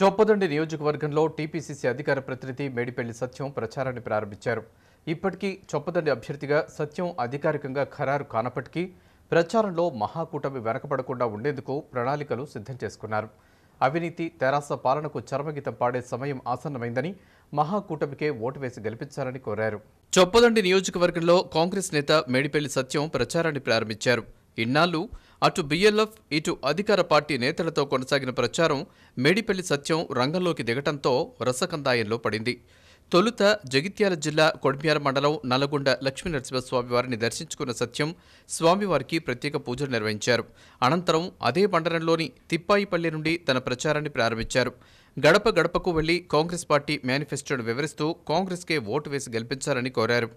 చొప్పదండి నియోజకవర్గంలో టీపీసీసీ అధికార ప్రతినిధి మేడిపల్లి సత్యం ప్రచారాన్ని ప్రారంభించారు ఇప్పటికీ చొప్పదండి అభ్యర్థిగా సత్యం అధికారికంగా ఖరారు కానప్పటికీ ప్రచారంలో మహాకూటమి వెనకబడకుండా ఉండేందుకు ప్రణాళికలు సిద్ధం చేసుకున్నారు అవినీతి తెరాస పాలనకు చరమగీతం పాడే సమయం ఆసన్నమైందని మహాకూటమికే ఓటు వేసి గెలిపించాలని కోరారు చొప్పదండి నియోజకవర్గంలో కాంగ్రెస్ నేత మేడిపల్లి సత్యం ప్రచారాన్ని ప్రారంభించారు ఇన్నాళ్ళు అటు బీఎల్ఎఫ్ ఇటు అధికార పార్టీ నేతలతో కొనసాగిన ప్రచారం మేడిపల్లి సత్యం రంగంలోకి దిగటంతో రసకందాయంలో పడింది తొలుత జగిత్యాల జిల్లా కొడిమ్యార మండలం నల్గొండ లక్ష్మీ నరసింహస్వామి వారిని దర్శించుకున్న సత్యం స్వామివారికి ప్రత్యేక పూజలు నిర్వహించారు అనంతరం అదే మండలంలోని తిప్పాయిపల్లి నుండి తన ప్రచారాన్ని ప్రారంభించారు గడప గడపకు వెళ్లి కాంగ్రెస్ పార్టీ మేనిఫెస్టోను వివరిస్తూ కాంగ్రెస్కే ఓటు వేసి గెలిపించాలని కోరారు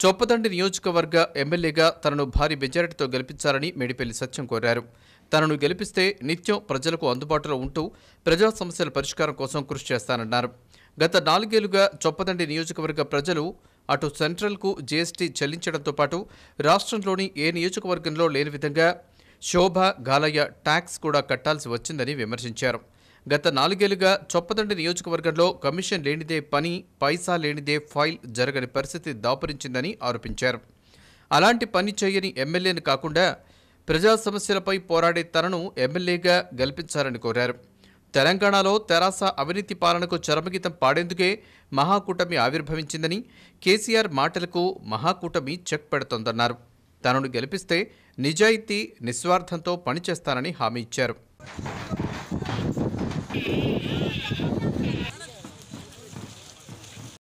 చొప్పదండి నియోజకవర్గ ఎమ్మెల్యేగా తనను భారీ మెజారిటీతో గెలిపించాలని మేడిపల్లి సత్యం కోరారు తనను గెలిపిస్తే నిత్యం ప్రజలకు అందుబాటులో ఉంటూ ప్రజా సమస్యల పరిష్కారం కోసం కృషి చేస్తానన్నారు గత నాలుగేళ్లుగా చొప్పదండి నియోజకవర్గ ప్రజలు అటు సెంట్రల్కు జీఎస్టీ చెల్లించడంతో పాటు రాష్ట్రంలోని ఏ నియోజకవర్గంలో లేని విధంగా శోభ గాలయ్య ట్యాక్స్ కూడా కట్టాల్సి వచ్చిందని విమర్శించారు గత నాలుగేళ్లుగా చొప్పదండి నియోజకవర్గంలో కమిషన్ లేనిదే పని పైసా లేనిదే ఫైల్ జరగని పరిస్థితి దాపురించిందని ఆరోపించారు అలాంటి పని చేయని ఎమ్మెల్యేని కాకుండా ప్రజా సమస్యలపై పోరాడే తనను ఎమ్మెల్యేగా గెలిపించాలని కోరారు తెలంగాణలో తెరాస అవినీతి పాలనకు చరమగీతం పాడేందుకే మహాకూటమి ఆవిర్భవించిందని కేసీఆర్ మాటలకు మహాకూటమి చెక్ పెడుతోందన్నారు తనను గెలిపిస్తే నిజాయితీ నిస్వార్థంతో పనిచేస్తానని హామీ ఇచ్చారు